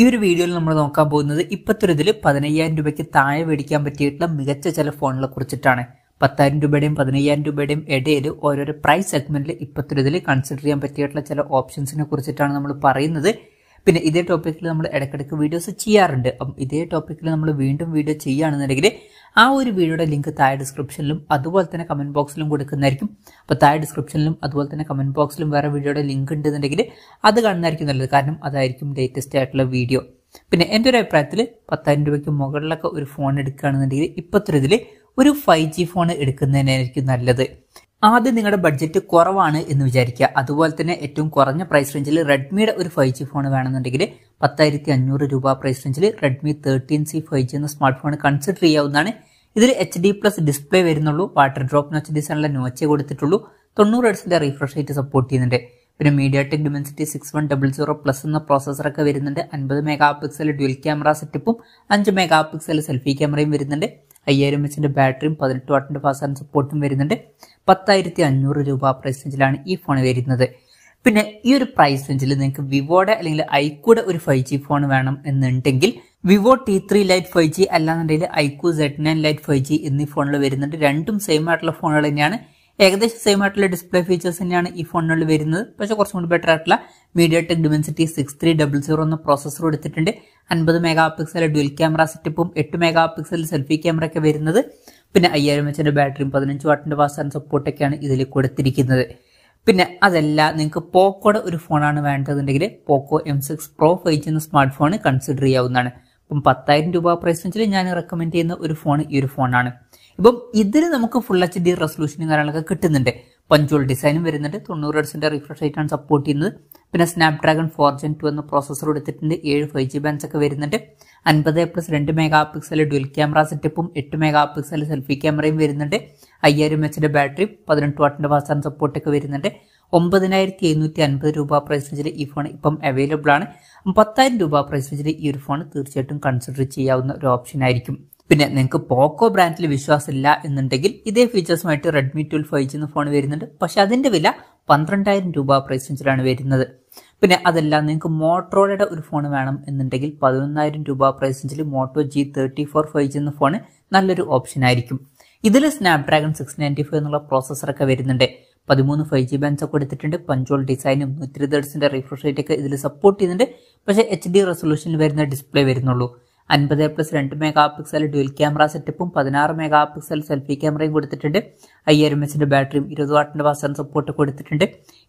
ഈ ഒരു വീഡിയോയിൽ നമ്മൾ നോക്കാൻ പോകുന്നത് ഇപ്പോഴത്തെ ഒരു ഇതിൽ പതിനയ്യായിരം രൂപയ്ക്ക് താഴെ മേടിക്കാൻ പറ്റിയിട്ടുള്ള മികച്ച ചില ഫോണുകളെ കുറിച്ചിട്ടാണ് പത്തായിരം രൂപയുടെയും പതിനയ്യായിരം രൂപയുടെയും ഇടയിൽ ഓരോരോ പ്രൈസ് സെഗ്മെന്റിൽ ഇപ്പോഴത്തെ ഒരു ഇതിൽ കൺസിഡർ ചെയ്യാൻ പറ്റിയിട്ടുള്ള ചില ഓപ്ഷൻസിനെ കുറിച്ചിട്ടാണ് നമ്മൾ പറയുന്നത് പിന്നെ ഇതേ ടോപ്പിക്കിൽ നമ്മൾ ഇടയ്ക്കിടയ്ക്ക് വീഡിയോസ് ചെയ്യാറുണ്ട് അപ്പം ഇതേ ടോപ്പിക്കിൽ നമ്മൾ വീണ്ടും വീഡിയോ ചെയ്യുകയാണെന്നുണ്ടെങ്കിൽ ആ ഒരു വീഡിയോയുടെ ലിങ്ക് താഴെ ഡിസ്ക്രിപ്ഷനിലും അതുപോലെ തന്നെ കമൻറ്റ് ബോക്സിലും കൊടുക്കുന്നതായിരിക്കും അപ്പോൾ താഴെ ഡിസ്ക്രിപ്ഷനിലും അതുപോലെ തന്നെ കമൻറ്റ് ബോക്സിലും വേറെ വീഡിയോയുടെ ലിങ്ക് ഉണ്ടെന്നുണ്ടെങ്കിൽ അത് കാണുന്നതായിരിക്കും നല്ലത് കാരണം അതായിരിക്കും ലേറ്റസ്റ്റ് ആയിട്ടുള്ള വീഡിയോ പിന്നെ എൻ്റെ ഒരു അഭിപ്രായത്തിൽ പത്തായിരം രൂപയ്ക്ക് മുകളിലൊക്കെ ഒരു ഫോൺ എടുക്കുകയാണെന്നുണ്ടെങ്കിൽ ഇപ്പോഴത്തെ ഇതിൽ ഒരു ഫൈവ് ജി ഫോൺ എടുക്കുന്നതിനായിരിക്കും നല്ലത് ആദ്യം നിങ്ങളുടെ ബഡ്ജറ്റ് കുറവാണ് എന്ന് വിചാരിക്കുക അതുപോലെ തന്നെ ഏറ്റവും കുറഞ്ഞ പ്രൈസ് റേഞ്ചിൽ റെഡ്മിയുടെ ഒരു ഫൈവ് ജി ഫോൺ വേണമെന്നുണ്ടെങ്കിൽ പത്തായിരത്തി അഞ്ഞൂറ് രൂപ പ്രൈസ് റേഞ്ചിൽ Redmi thirteen C five G എന്ന സ്മാർട്ട് ഫോൺ കൺസിഡർ ചെയ്യാവുന്നതാണ് ഇതിൽ എച്ച് ഡി പ്ലസ് ഡിസ്പ്ലേ വരുന്നുള്ളൂ വാട്ടർ ഡ്രോപ്പ് നച്ച് ഡിസൈനുള്ള നോച്ചേ കൊടുത്തിട്ടുള്ളൂ തൊണ്ണൂറ് ഹെഡ്സിന്റെ റീഫ്രഷ് റേറ്റ് സപ്പോർട്ട് ചെയ്യുന്നുണ്ട് പിന്നെ MediaTek Dimensity six one double zero plus എന്ന പ്രോസസ്സറൊക്കെ വരുന്നുണ്ട് അൻപത് മെഗാ പിക്സൽ ഡ്യൽ ക്യാമറ സെറ്റപ്പും അഞ്ച് മെഗാ പിക്സൽ സെൽഫി ക്യാമറയും വരുന്നുണ്ട് അയ്യായിരം എച്ചിൻ്റെ ബാറ്ററിയും പതിനെട്ട് വാട്ടിൻ്റെ ഫാസ്റ്റ് ചാർജ് സപ്പോർട്ടും വരുന്നുണ്ട് പത്തായിരത്തി അഞ്ഞൂറ് രൂപ പ്രൈസ് റേഞ്ചിലാണ് ഈ ഫോൺ വരുന്നത് പിന്നെ ഈ ഒരു പ്രൈസ് റേഞ്ചിൽ നിങ്ങൾക്ക് വിവോയുടെ അല്ലെങ്കിൽ ഐക്കൂടെ ഒരു ഫൈവ് ജി ഫോൺ വേണം എന്നുണ്ടെങ്കിൽ Vivo T three lite five G അല്ലാന്നുണ്ടെങ്കിൽ iQOO Z nine lite five G എന്നീ ഫോണുകൾ വരുന്നുണ്ട് രണ്ടും സെയിം ആയിട്ടുള്ള ഫോണുകൾ തന്നെയാണ് ഏകദേശം സെയിം ആയിട്ടുള്ള ഡിസ്പ്ലേ ഫീച്ചേഴ്സ് തന്നെയാണ് ഈ ഫോണിനുള്ളിൽ വരുന്നത് പക്ഷേ കുറച്ചും കൂടി ബെറ്റർ ആയിട്ടുള്ള MediaTek Dimensity six three double zero എന്ന പ്രോസസ്സർ എടുത്തിട്ടുണ്ട് അൻപത് മെഗാ പിക്സൽ ഡ്വൽ ക്യാമറ സെറ്റപ്പും എട്ട് മെഗാ പിക്സൽ സെൽഫി ക്യാമറ ഒക്കെ വരുന്നത് പിന്നെ അയ്യായിരം എച്ചിൻ്റെ ബാറ്ററിയും പതിനഞ്ച് വാട്ടിൻ്റെ ആൻഡ് സപ്പോർട്ടൊക്കെയാണ് ഇതിൽ കൊടുത്തിരിക്കുന്നത് പിന്നെ അതല്ല നിങ്ങൾക്ക് പോക്കോയുടെ ഒരു ഫോണാണ് വേണ്ടതെന്നുണ്ടെങ്കിൽ Poco M six pro five G എന്ന സ്മാർട്ട് ഫോൺ കൺസിഡർ ചെയ്യാവുന്നതാണ് അപ്പം പത്തായിരം രൂപ പ്രൈസ് വെച്ചാൽ ഞാൻ റെക്കമെൻഡ് ചെയ്യുന്ന ഒരു ഫോൺ ഈ ഒരു ഫോണാണ് ഇപ്പം ഇതിൽ നമുക്ക് ഫുൾ എച്ച് ഡി റെസൊല്യൂഷനും കാര്യങ്ങളൊക്കെ കിട്ടുന്നുണ്ട് പഞ്ചോൾ ഡിസൈനും വരുന്നുണ്ട് തൊണ്ണൂറ് ഹെഡ്സിൻ്റെ റിഫ്രഷ് ആയിട്ടാണ് സപ്പോർട്ട് ചെയ്യുന്നത് പിന്നെ സ്നാപ്ഡ്രാഗൺ ഫോർ ജെൻ ടു എന്ന പ്രോസസ്സർ എടുത്തിട്ടുണ്ട് ഏഴ് ഫൈവ് ജി ബാൻസ് ഒക്കെ വരുന്നുണ്ട് അൻപത് പ്ലസ് രണ്ട് മെഗാ പിക്സൽ ഡുവൽ ക്യാമറ സെറ്റപ്പും എട്ട് മെഗാ പിക്സൽ സെൽഫി ക്യാമറയും വരുന്നുണ്ട് അയ്യായിരം എച്ചിൻ്റെ ബാറ്ററി പതിനെട്ട് വാട്ടിൻ്റെ ഫാസ്റ്റ് സപ്പോർട്ടൊക്കെ വരുന്നുണ്ട് ഒമ്പതിനായിരത്തി എഴുന്നൂറ്റി അൻപത് രൂപ പ്രൈസ് റേഞ്ചിൽ ഈ ഫോൺ ഇപ്പം അവൈലബിൾ ആണ് പത്തായിരം രൂപ പ്രൈസ് റേഞ്ചിൽ ഈ ഒരു ഫോൺ തീർച്ചയായിട്ടും കൺസിഡർ ചെയ്യാവുന്ന ഒരു ഓപ്ഷൻ ആയിരിക്കും പിന്നെ നിങ്ങൾക്ക് പോക്കോ ബ്രാൻഡിൽ വിശ്വാസമില്ല എന്നുണ്ടെങ്കിൽ ഇതേ ഫീച്ചേഴ്സുമായിട്ട് റെഡ്മി ട്വൽ ഫൈവ് ജി എന്ന ഫോൺ വരുന്നുണ്ട് പക്ഷെ അതിൻ്റെ വില പന്ത്രണ്ടായിരം രൂപ പ്രൈസ് റേഞ്ചിലാണ് വരുന്നത് പിന്നെ അതല്ല നിങ്ങൾക്ക് മോട്ടറോളയുടെ ഒരു ഫോൺ വേണം എന്നുണ്ടെങ്കിൽ പതിനൊന്നായിരം രൂപ പ്രൈസ് റേഞ്ചിൽ Moto G thirty four five G എന്ന ഫോൺ നല്ലൊരു ഓപ്ഷൻ ആയിരിക്കും ഇതിൽ സ്നാപ്ഡ്രാഗൺ സിക്സ് നയൻറ്റി ഫൈവ് എന്നുള്ള പ്രോസസ്സറൊക്കെ വരുന്നുണ്ട് പതിമൂന്ന് ഫൈവ് ജി ബാൻസ് ഒക്കെ എടുത്തിട്ടുണ്ട് പഞ്ചോൾ ഡിസൈനും നൂറ്റി ഇരുപത് റിഫ്രഷ് റേറ്റ് ഒക്കെ ഇതിൽ സപ്പോർട്ട് ചെയ്യുന്നുണ്ട് പക്ഷേ എച്ച് ഡി റെസൊല്യൂഷനിൽ വരുന്ന ഡിസ്പ്ലേ വരുന്നുള്ളൂ അൻപത് പ്ലസ് രണ്ട് മെഗാ പിക്സൽ ഡ്യൂൽ ക്യാമറ സെറ്റപ്പും പതിനാറ് മെഗാ പിക്സൽ സെൽഫി ക്യാമറയും കൊടുത്തിട്ടുണ്ട് അയ്യായിരം എസിന്റെ ബാറ്ററിയും ഇരുപത് വാട്ടിന്റെ വാസൻ സപ്പോർട്ട് കൊടുത്തിട്ടുണ്ട്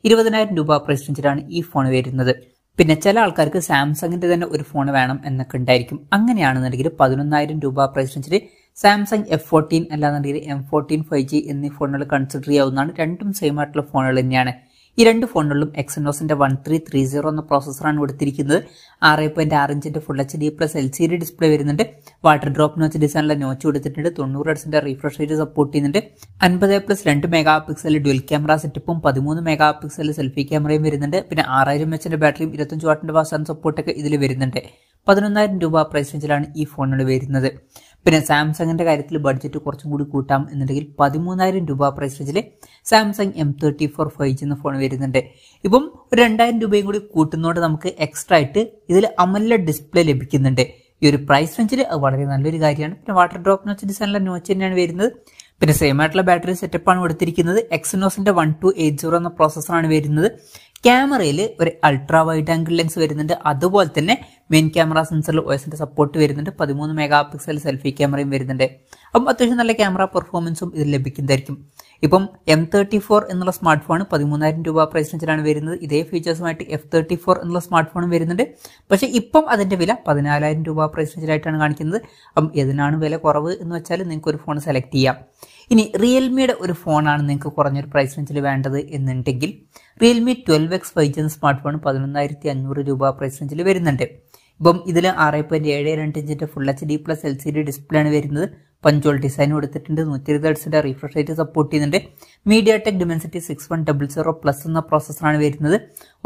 ഇരുപതിനായിരം രൂപ പ്രൈസ് റേഞ്ചിലാണ് ഈ ഫോൺ വരുന്നത് പിന്നെ ചില ആൾക്കാർക്ക് സാംസങ്ങിന്റെ തന്നെ ഒരു ഫോൺ വേണം എന്നൊക്കെ ഉണ്ടായിരിക്കും അങ്ങനെയാണെന്നുണ്ടെങ്കിൽ പതിനൊന്നായിരം രൂപ പ്രൈസ് റേഞ്ചിൽ സാംസങ് എഫ് ഫോർട്ടീൻ അല്ലാന്നുണ്ടെങ്കിൽ എം ഫോർട്ടീൻ ഫൈവ് ജി എന്നീ ഫോണുകൾ കൺസിഡർ ചെയ്യാവുന്നതാണ് രണ്ടും സെയിം ആയിട്ടുള്ള ഫോണുകൾ തന്നെയാണ് ഈ രണ്ട് ഫോണുകളിലും എക്സനോസിന്റെ വൺ ത്രീ ത്രീ സീറോ എന്ന പ്രോസസ്സറാണ് കൊടുത്തിരിക്കുന്നത് ആറ് പോയിന്റ് ആറ് ഇഞ്ചിന്റെ full H D plus L C D display വരുന്നുണ്ട് വാട്ടർ ഡ്രോപ്പ് നോച്ച് ഡിസൈനിലെ നോച്ച് കൊടുത്തിട്ടുണ്ട് തൊണ്ണൂറ് ഹെഡ്സിന്റെ റീഫ്രഷ് റേറ്റ് സപ്പോർട്ട് ചെയ്യുന്നുണ്ട് അൻപത് പ്ലസ് രണ്ട് മെഗാ പിക്സൽ ഡ്വൽ ക്യാമറ സെറ്റപ്പും പതിമൂന്ന് മെഗാ പിക്സൽ സെൽഫി ക്യാമറയും വരുന്നുണ്ട് പിന്നെ ആറായിരം എച്ചിന്റെ ബാറ്ററിയും ഇരുപത്തഞ്ച് വാട്ടിന്റെ വാസാൻ സപ്പോർട്ടൊക്കെ ഇതിൽ വരുന്നുണ്ട് പതിനൊന്നായിരം രൂപ പ്രൈസ് റേഞ്ചിലാണ് ഈ ഫോണുകൾ വരുന്നത് പിന്നെ സാംസങ്ങിന്റെ കാര്യത്തിൽ ബഡ്ജറ്റ് കുറച്ചും കൂടി കൂട്ടാം എന്നുണ്ടെങ്കിൽ പതിമൂന്നായിരം രൂപ പ്രൈസ് റേഞ്ചിൽ Samsung M thirty four five G എന്ന ഫോൺ വരുന്നുണ്ട് ഇപ്പം ഒരു രണ്ടായിരം രൂപയും കൂടി കൂട്ടുന്നതുകൊണ്ട് നമുക്ക് എക്സ്ട്രാ ആയിട്ട് ഇതിൽ അമല ഡിസ്പ്ലേ ലഭിക്കുന്നുണ്ട് ഈ ഒരു പ്രൈസ് റേഞ്ചിൽ അത് വളരെ നല്ലൊരു കാര്യമാണ് പിന്നെ വാട്ടർ ഡ്രോപ്പ് നോച്ച് ഡിസൈനിലെ നോച്ച് തന്നെയാണ് വരുന്നത് പിന്നെ സെയിം ആയിട്ടുള്ള ബാറ്ററി സെറ്റപ്പ് ആണ് കൊടുത്തിരിക്കുന്നത് എക്സിനോസിന്റെ വൺ ടു എയ്റ്റ് സീറോ എന്ന പ്രോസസ്സറാണ് വരുന്നത് ക്യാമറയിൽ ഒരു അൾട്രാ വൈഡ് ആംഗിൾ ലെൻസ് വരുന്നുണ്ട് അതുപോലെ തന്നെ മെയിൻ ക്യാമറ സെൻസറിൽ ഒയസിന്റെ സപ്പോർട്ട് വരുന്നുണ്ട് പതിമൂന്ന് മെഗാ പിക്സൽ സെൽഫി ക്യാമറയും വരുന്നുണ്ട് അപ്പം അത്യാവശ്യം നല്ല ക്യാമറ പെർഫോമൻസും ഇത് ലഭിക്കുന്നതായിരിക്കും ഇപ്പം എം തേർട്ടി ഫോർ എന്നുള്ള സ്മാർട്ട് ഫോൺ പതിമൂന്നായിരം രൂപ പ്രൈസ് വെച്ചിട്ടാണ് വരുന്നത് ഇതേ ഫീച്ചേഴ്സുമായിട്ട് എഫ് തേർട്ടി ഫോർ എന്നുള്ള സ്മാർട്ട് ഫോണും വരുന്നുണ്ട് പക്ഷേ ഇപ്പം അതിൻ്റെ വില പതിനാലായിരം രൂപ പ്രൈസ് വെച്ചിട്ടായിട്ടാണ് കാണിക്കുന്നത് അപ്പം എതിനാണ് വില കുറവ് എന്ന് വെച്ചാൽ നിങ്ങൾക്ക് ഒരു ഫോൺ സെലക്ട് ചെയ്യാം ഇനി റിയൽമിയുടെ ഒരു ഫോണാണ് നിങ്ങൾക്ക് കുറഞ്ഞൊരു പ്രൈസ് റേഞ്ചിൽ വേണ്ടത് എന്നുണ്ടെങ്കിൽ Realme twelve X five G smart phone പതിനൊന്നായിരത്തി അഞ്ഞൂറ് രൂപ പ്രൈസ് റേഞ്ചിൽ വരുന്നുണ്ട് ഇപ്പം ഇതിൽ ആറ് പോയിൻറ്റ് ഏഴ് രണ്ട് ഇഞ്ചിൻ്റെ full H D plus L C D display ആണ് വരുന്നത് പഞ്ചോൾ ഡിസൈൻ കൊടുത്തിട്ടുണ്ട് നൂറ്റി ഇരുപത് ഹെഡ്സിന്റെ റിഫ്രഷ് റേറ്റ് സപ്പോർട്ട് ചെയ്യുന്നുണ്ട് MediaTek Dimensity six one double zero plus എന്ന പ്രോസസ്സറാണ് വരുന്നത്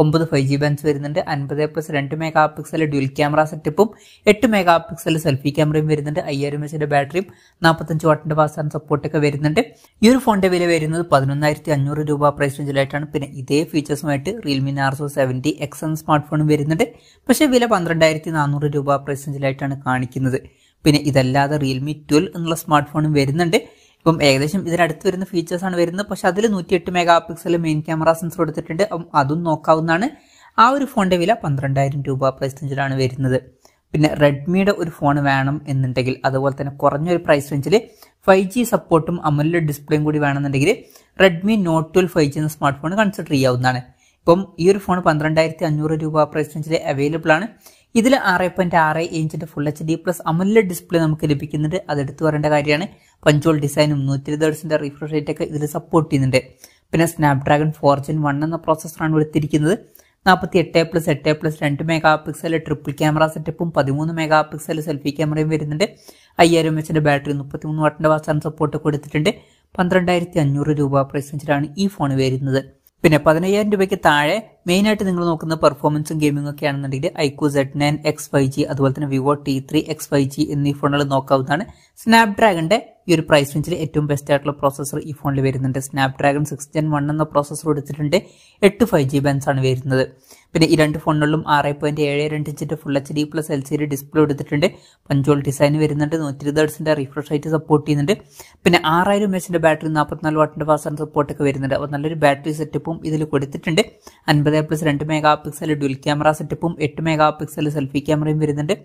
ഒമ്പത് ഫൈവ് ജി ബാൻസ് വരുന്നുണ്ട് അൻപത് പ്ലസ് രണ്ട് മെഗാ പിക്സൽ ഡ്യുൽ ക്യാമറ സെറ്റപ്പും എട്ട് മെഗാ പിക്സൽ സെൽഫി ക്യാമറയും വരുന്നുണ്ട് അയ്യായിരം എന്റെ ബാറ്ററിയും നാൽപ്പത്തഞ്ച് വാട്ടിന്റെ പാസ്സാൻ സപ്പോർട്ടൊക്കെ വരുന്നുണ്ട് ഈ ഒരു ഫോണിന്റെ വില വരുന്നത് പതിനൊന്നായിരത്തി അഞ്ഞൂറ് രൂപ പ്രൈസ് റേഞ്ചിലായിട്ടാണ് പിന്നെ ഇതേ ഫീച്ചേഴ്സുമായിട്ട് റിയൽമി നാർസോ സെവൻറ്റി എക്സ് എന്ന സ്മാർട്ട് ഫോണും വരുന്നുണ്ട് പക്ഷേ വില പന്ത്രണ്ടായിരത്തി നാനൂറ് രൂപ പ്രൈസ് റേഞ്ചിലായിട്ടാണ് കാണിക്കുന്നത് പിന്നെ ഇതല്ലാതെ റിയൽമി ട്വൽവ് എന്നുള്ള സ്മാർട്ട് ഫോണും വരുന്നുണ്ട് ഇപ്പം ഏകദേശം ഇതിനടുത്ത് വരുന്ന ഫീച്ചേഴ്സാണ് വരുന്നത് പക്ഷേ അതിൽ നൂറ്റിയെട്ട് megapixel main camera sensor കൊടുത്തിട്ടുണ്ട് അപ്പം അതും നോക്കാവുന്നതാണ് ആ ഒരു ഫോണിൻ്റെ വില പന്ത്രണ്ടായിരം രൂപ പ്രൈസ് റേഞ്ചിലാണ് വരുന്നത് പിന്നെ റെഡ്മിയുടെ ഒരു ഫോൺ വേണം എന്നുണ്ടെങ്കിൽ അതുപോലെ തന്നെ കുറഞ്ഞൊരു പ്രൈസ് റേഞ്ചിൽ ഫൈവ് ജി സപ്പോർട്ടും അമലിൻ്റെ ഡിസ്പ്ലേയും കൂടി വേണമെന്നുണ്ടെങ്കിൽ Redmi note twelve five G എന്ന സ്മാർട്ട് ഫോൺ കൺസിഡർ ചെയ്യാവുന്നതാണ് ഇപ്പം ഈ ഒരു ഫോൺ പന്ത്രണ്ടായിരത്തി അഞ്ഞൂറ് രൂപ പ്രൈസ് റേഞ്ചിൽ അവൈലബിൾ ആണ് ഇതിൽ ആറ് പോയിന്റ് ആറ് ഇഞ്ചിന്റെ full H D plus AMOLED display നമുക്ക് ലഭിക്കുന്നുണ്ട് അത് എടുത്തു പറയേണ്ട കാര്യമാണ് പഞ്ചോൾ ഡിസൈനും നൂറ്റി ഇരുപത് ദിവസത്തിന്റെ റിഫ്രഷ് റേറ്റ് ഒക്കെ ഇതിൽ സപ്പോർട്ട് ചെയ്യുന്നുണ്ട് പിന്നെ സ്നാപ്ഡ്രാഗൺ ജൻ വൺ എന്ന പ്രോസസ്സറാണ് എടുത്തിരിക്കുന്നത് നാൽപ്പത്തി എട്ട് പ്ലസ് എട്ട് പ്ലസ് രണ്ട് മെഗാ പിക്സൽ ട്രിപ്പിൾ ക്യാമറ സെറ്റപ്പും പതിമൂന്ന് മെഗാ പിക്സൽ സെൽഫി ക്യാമറയും വരുന്നുണ്ട് അയ്യായിരം എച്ചിന്റെ ബാറ്ററി മൂന്ന് വാട്ടിൻ്റെ വാസാൻ സപ്പോർട്ട് കൊടുത്തിട്ടുണ്ട് പന്ത്രണ്ടായിരത്തി അഞ്ഞൂറ് രൂപ പ്രൈസ് വെച്ചിട്ടാണ് ഈ ഫോൺ വരുന്നത് പിന്നെ പതിനയ്യായിരം രൂപയ്ക്ക് താഴെ ആയിട്ട് നിങ്ങൾ നോക്കുന്ന പെർഫോമൻസും ഗെയിമിംഗ് ഒക്കെ ആണെന്നുണ്ടെങ്കിൽ iQOO Z nine X five G അതുപോലെ തന്നെ Vivo T three X five G എന്നീ ഫോണുകൾ നോക്കാവുന്നതാണ് സ്നാപ്ഡ്രാഗന്റെ ഈ ഒരു പ്രൈസ് റേഞ്ചിൽ ഏറ്റവും ബെസ്റ്റ് ആയിട്ടുള്ള പ്രോസസ്സർ ഈ ഫോണിൽ വരുന്നുണ്ട് സ്നാപ്ഡ്രാഗൺ സിക്സ് ജെൻ വൺ എന്ന പ്രോസസ്സർ എടുത്തിട്ടുണ്ട് എട്ട് ഫൈവ് ജി ബാൻസ് ആണ് വരുന്നത് പിന്നെ ഈ രണ്ട് ഫോണുകളിലും ആറ് പോയിന്റ് ഏഴ് രണ്ട് ഇഞ്ചിന്റെ full H D plus L C D display എടുത്തിട്ടുണ്ട് പഞ്ചോൾ ഡിസൈൻ വരുന്നുണ്ട് നൂറ്റി ഇരുപത് ഹെർട്സിന്റെ റിഫ്രഷ് റേറ്റ് സപ്പോർട്ട് ചെയ്യുന്നുണ്ട് പിന്നെ ആറായിരം എച്ചിന്റെ ബാറ്ററി നാൽപ്പത്തിനാല് വാട്ടിന്റെ ഫാസ്റ്റ് സപ്പോർട്ട് ഒക്കെ വരുന്നുണ്ട് അപ്പോൾ നല്ലൊരു ബാറ്ററി സെറ്റപ്പും ഇതിൽ കൊടുത്തിട്ടുണ്ട് അൻപത് പ്ലസ് രണ്ട് മെഗാ പിക്സൽ ഡുൽ ക്യാമറ സെറ്റപ്പും എട്ട് മെഗാ പിക്സൽ സെൽഫി ക്യാമറയും വരുന്നുണ്ട്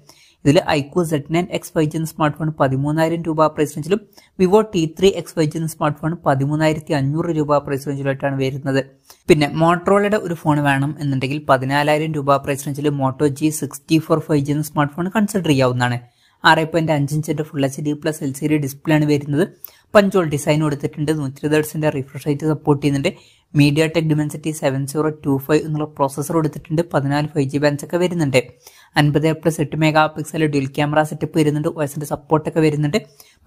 ഇതിൽ iQOO Z nine X five G smart phone പതിമൂന്നായിരം രൂപ പ്രൈസ് റേഞ്ചിലും Vivo T three X five G smart phone പതിമൂന്നായിരത്തി അഞ്ഞൂറ് രൂപ പ്രൈസ് റേഞ്ചിലായിട്ടാണ് വരുന്നത് പിന്നെ മോട്ടറോളയുടെ ഒരു ഫോൺ വേണം എന്നുണ്ടെങ്കിൽ പതിനാലായിരം രൂപ പ്രൈസ് റേഞ്ചിൽ Moto G sixty four five G smart phone consider ചെയ്യാവുന്നതാണ് ആറ് പോയിന്റ് അഞ്ച് full H D plus L C D display ആണ് വരുന്നത് പഞ്ചോൾ ഡിസൈൻ കൊടുത്തിട്ടുണ്ട് നൂറ്റി ഇരുപത് റിഫ്രഷ് റേറ്റ് സപ്പോർട്ട് ചെയ്യുന്നുണ്ട് MediaTek Dimensity seven zero two five എന്നുള്ള പ്രോസസ്സർ കൊടുത്തിട്ടുണ്ട് പതിനാല് ഫൈവ് ജി ബാൻസ് ഒക്കെ വരുന്നുണ്ട് അൻപത് പ്ലസ് എട്ട് megapixel dual camera setup വരുന്നുണ്ട് വയസ്സിൻ്റെ സപ്പോർട്ടൊക്കെ വരുന്നുണ്ട്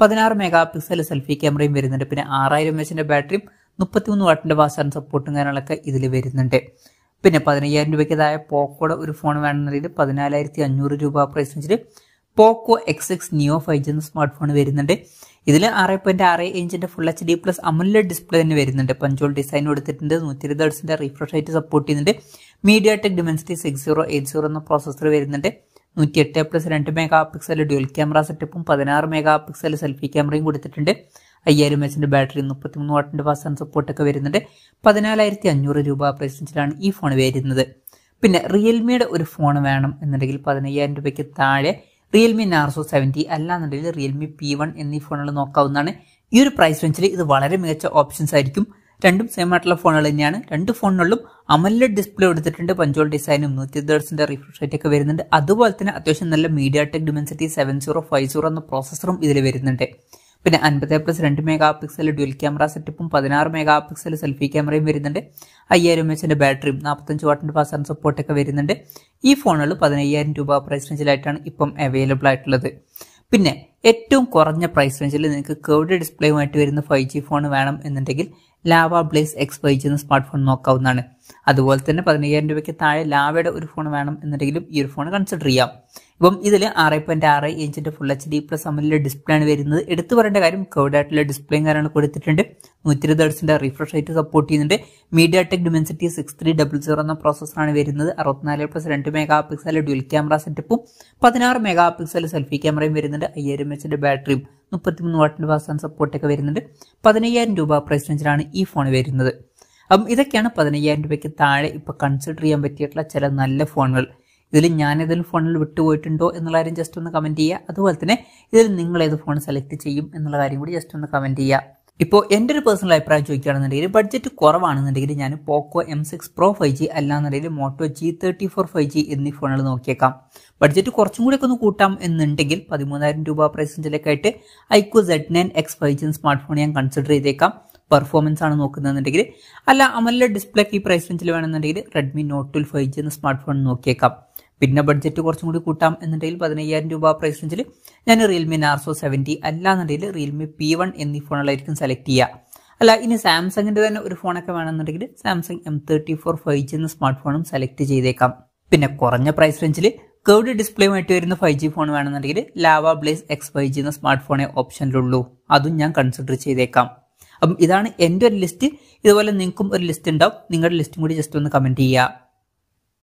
പതിനാറ് മെഗാ പിക്സൽ സെൽഫി ക്യാമറയും വരുന്നുണ്ട് പിന്നെ ആറായിരം എച്ചിൻ്റെ ബാറ്ററിയും മുപ്പത്തിമൂന്ന് വാട്ടിൻ്റെ വാസാൻ സപ്പോർട്ടും കാര്യങ്ങളൊക്കെ ഇതിൽ വരുന്നുണ്ട് പിന്നെ പതിനയ്യായിരം രൂപയ്ക്കതായ പോക്കോടെ ഒരു ഫോൺ വേണമെന്ന രീതിയിൽ പതിനാലായിരത്തി അഞ്ഞൂറ് രൂപ പ്രൈസ് വെച്ചിട്ട് Poco X X Neo five G എന്ന സ്മാർട്ട് ഫോൺ വരുന്നുണ്ട് ഇതിൽ ആറ് പോയിന്റ് ആറ് ഇഞ്ചിന്റെ full H D plus AMOLED display തന്നെ വരുന്നുണ്ട് പഞ്ചോൾ ഡിസൈൻ കൊടുത്തിട്ടുണ്ട് നൂറ്റി ഇരുപത് ഹെർട്സിന്റെ റിഫ്രഷ് റേറ്റ് സപ്പോർട്ട് ചെയ്യുന്നുണ്ട് MediaTek Dimensity six zero eight zero എന്ന പ്രോസസ്സർ വരുന്നുണ്ട് നൂറ്റി എട്ട് പ്ലസ് രണ്ട് മെഗാ പിക്സൽ ഡ്യുവൽ ക്യാമറ സെറ്റപ്പും പതിനാറ് മെഗാ പിക്സൽ സെൽഫി ക്യാമറയും കൊടുത്തിട്ടുണ്ട് അയ്യായിരം എച്ചിൻ്റെ ബാറ്ററി മൂന്ന് വാട്ടിന്റെ ഫാസ്റ്റ് ആൻഡ് സപ്പോർട്ടൊക്കെ വരുന്നുണ്ട് പതിനാലായിരത്തി അഞ്ഞൂറ് രൂപ പ്രൈസിലാണ് ഈ ഫോൺ വരുന്നത് പിന്നെ റിയൽമിയുടെ ഒരു ഫോൺ വേണം എന്നുണ്ടെങ്കിൽ പതിനയ്യായിരം രൂപയ്ക്ക് താഴെ റിയൽമി നാർസോ സെവൻറ്റി അല്ലാന്നുണ്ടെങ്കിൽ റിയൽമി പി വൺ എന്നീ ഫോണുകൾ നോക്കാവുന്നതാണ് ഈ ഒരു പ്രൈസ് റേഞ്ചിൽ ഇത് വളരെ മികച്ച ഓപ്ഷൻസ് ആയിരിക്കും രണ്ടും സെയിം ആയിട്ടുള്ള ഫോണുകൾ തന്നെയാണ് രണ്ട് ഫോണിനുള്ളിലും അമല ഡിസ്പ്ലേ എടുത്തിട്ടുണ്ട് പഞ്ചോൾ ഡിസൈനും നൂറ്റി ഇരുപത് റിഫ്രഷ് റേറ്റ് ഒക്കെ വരുന്നുണ്ട് അതുപോലെ തന്നെ അത്യാവശ്യം നല്ല MediaTek Dimensity seven zero five zero എന്ന പ്രോസസ്സറും ഇതിൽ വരുന്നുണ്ട് പിന്നെ അൻപത് പ്ലസ് രണ്ട് മെഗാ പിക്സൽ ഡ്യുൽ ക്യാമറ സെറ്റപ്പും പതിനാറ് മെഗാ പിക്സൽ സെൽഫി ക്യാമറയും വരുന്നുണ്ട് അയ്യായിരം എം എച്ചിൻ്റെ ബാറ്ററിയും നാൽപ്പത്തഞ്ച് വാട്ടിൻ്റെ ഫാസ്റ്റ് ആൻഡ് സപ്പോർട്ടൊക്കെ വരുന്നുണ്ട് ഈ ഫോണുകൾ പതിനയ്യായിരം രൂപ പ്രൈസ് റേഞ്ചിലായിട്ടാണ് ഇപ്പം അവൈലബിൾ ആയിട്ടുള്ളത് പിന്നെ ഏറ്റവും കുറഞ്ഞ പ്രൈസ് റേഞ്ചിൽ നിങ്ങൾക്ക് കേർഡ് ഡിസ്പ്ലേയുമായിട്ട് വരുന്ന ഫൈവ് ജി ഫോൺ വേണം എന്നുണ്ടെങ്കിൽ Lava Blaze X five G എന്ന സ്മാർട്ട് ഫോൺ നോക്കാവുന്നതാണ് അതുപോലെ തന്നെ പതിനയ്യായിരം രൂപയ്ക്ക് താഴെ ലാവയുടെ ഒരു ഫോൺ വേണം എന്നുണ്ടെങ്കിലും ഈ ഒരു ഫോൺ കൺസിഡർ ചെയ്യാം ഇപ്പം ഇതിൽ ആറ് പോയിന്റ് ആറ് ഇഞ്ചിന്റെ ഫുൾ എച്ച് ഡി പ്ലസ് അമ്മലിലെ ഡിസ്പ്ലേ ആണ് വരുന്നത് എടുത്തു പറയേണ്ട കാര്യം കവേഡ് ഡിസ്പ്ലേ ഡിസ്പ്ലേയും കാര്യങ്ങൾ കൊടുത്തിട്ടുണ്ട് നൂറ്റി ഇരുപത് ഹെർട്സിന്റെ റിഫ്രഷ് റേറ്റ് സപ്പോർട്ട് ചെയ്യുന്നുണ്ട് MediaTek Dimensity six three double zero എന്ന പ്രോസസ്സറാണ് വരുന്നത് അറുപത്തിനാല് പ്ലസ് രണ്ട് മെഗാ പിക്സൽ ഡ്യൂൽ ക്യാമറ സെറ്റപ്പും പതിനാറ് മെഗാ പിക്സൽ സെൽഫി ക്യാമറയും വരുന്നുണ്ട് അയ്യായിരം എച്ചിന്റെ ബാറ്ററിയും മുപ്പത്തിമൂന്ന് വാട്ടിന്റെ വാസാൻ സപ്പോർട്ടൊക്കെ വരുന്നുണ്ട് പതിനയ്യായിരം രൂപ പ്രൈസ് റേഞ്ചിലാണ് ഈ ഫോൺ വരുന്നത് അപ്പം ഇതൊക്കെയാണ് പതിനയ്യായിരം രൂപയ്ക്ക് താഴെ ഇപ്പോൾ കൺസിഡർ ചെയ്യാൻ പറ്റിയിട്ടുള്ള ചില നല്ല ഫോണുകൾ ഇതിൽ ഞാൻ ഏതെങ്കിലും ഫോണിൽ വിട്ടുപോയിട്ടുണ്ടോ എന്നുള്ള കാര്യം ജസ്റ്റ് ഒന്ന് കമൻറ്റ് ചെയ്യുക അതുപോലെ തന്നെ ഇതിൽ നിങ്ങൾ ഏത് ഫോൺ സെലക്ട് ചെയ്യും എന്നുള്ള കാര്യം കൂടി ജസ്റ്റ് ഒന്ന് കമൻറ്റ് ചെയ്യുക ഇപ്പോൾ എൻ്റെ ഒരു പേഴ്സണൽ അഭിപ്രായം ചോദിക്കുകയാണെന്നുണ്ടെങ്കിൽ ബഡ്ജറ്റ് കുറവാണെന്നുണ്ടെങ്കിൽ ഞാൻ Poco M six pro five G അല്ലാന്നുണ്ടെങ്കിൽ Moto G thirty four five G എന്നീ ഫോണുകൾ നോക്കിയേക്കാം ബഡ്ജറ്റ് കുറച്ചും കൂടി ഒക്കെ ഒന്ന് കൂട്ടാം എന്നുണ്ടെങ്കിൽ പതിമൂന്നായിരം രൂപ പ്രൈസ് ആയിട്ട് iQOO Z nine X five G smart phone ഞാൻ കൺസിഡർ ചെയ്തേക്കാം പെർഫോമൻസ് ആണ് നോക്കുന്നതെന്നുണ്ടെങ്കിൽ അല്ല അമലിലെ ഡിസ്പ്ലേക്ക് ഈ പ്രൈസ് റേഞ്ചിൽ വേണമെന്നുണ്ടെങ്കിൽ Redmi note twelve five G എന്ന സ്മാർട്ട് ഫോൺ നോക്കിയേക്കാം പിന്നെ ബഡ്ജറ്റ് കുറച്ചും കൂടി കൂട്ടാം എന്നുണ്ടെങ്കിൽ പതിനയ്യായിരം രൂപ പ്രൈസ് റേഞ്ചിൽ ഞാൻ റിയൽമി നാർസോ സെവൻറ്റി അല്ലാന്നുണ്ടെങ്കിൽ റിയൽമി പി വൺ എന്നീ ഫോണുകളായിരിക്കും സെലക്ട് ചെയ്യുക അല്ല ഇനി സാംസങ്ങിൻ്റെ തന്നെ ഒരു ഫോണൊക്കെ വേണമെന്നുണ്ടെങ്കിൽ Samsung M thirty four five G എന്ന സ്മാർട്ട് ഫോണും സെലക്ട് ചെയ്തേക്കാം പിന്നെ കുറഞ്ഞ പ്രൈസ് റേഞ്ചിൽ കേർഡ് ഡിസ്പ്ലേയുമായിട്ട് വരുന്ന ഫൈവ് ജി ഫോൺ വേണമെന്നുണ്ടെങ്കിൽ Lava Blaze X five G എന്ന സ്മാർട്ട് ഫോണേ ഓപ്ഷനിലുള്ളൂ അതും ഞാൻ കൺസിഡർ ചെയ്തേക്കാം അപ്പം ഇതാണ് എൻ്റെ ഒരു ലിസ്റ്റ് ഇതുപോലെ നിങ്ങൾക്കും ഒരു ലിസ്റ്റ് ഉണ്ടാവും നിങ്ങളുടെ ലിസ്റ്റും കൂടി ജസ്റ്റ് ഒന്ന് കമൻറ്റ് ചെയ്യുക